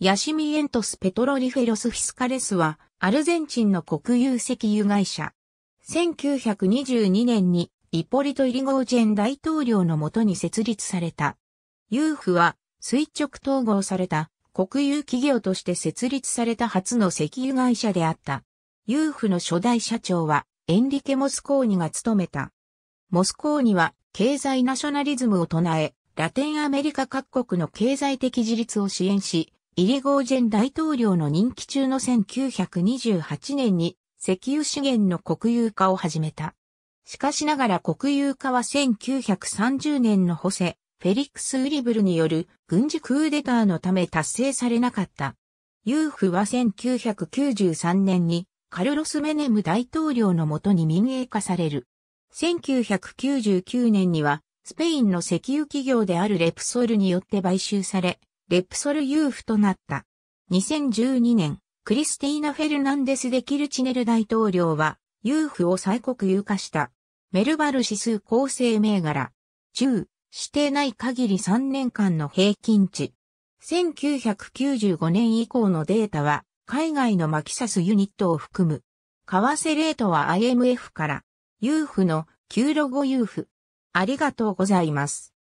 ヤシミエントス・ペトロリフェロス・フィスカレスは、アルゼンチンの国有石油会社。1922年に、イポリト・イリゴージェン大統領のもとに設立された。ユーフは、垂直統合された、国有企業として設立された初の石油会社であった。ユーフの初代社長は、エンリケ・モスコーニが務めた。モスコーニは、経済ナショナリズムを唱え、ラテンアメリカ各国の経済的自立を支援し、イリゴージェン大統領の任期中の1928年に石油資源の国有化を始めた。しかしながら国有化は1930年の補正、フェリックス・ウリブルによる軍事クーデターのため達成されなかった。ユーフは1993年にカルロス・メネム大統領のもとに民営化される。1999年にはスペインの石油企業であるレプソルによって買収され、レプソルユーフとなった。2012年、クリスティーナ・フェルナンデス・デ・キルチネル大統領は、ユーフを再国有化した。メルバル指数構成銘柄。中、指定ない限り3年間の平均値。1995年以降のデータは、海外のマキサスユニットを含む。為替レートは IMF から、ユーフの、給ロゴユーフ。ありがとうございます。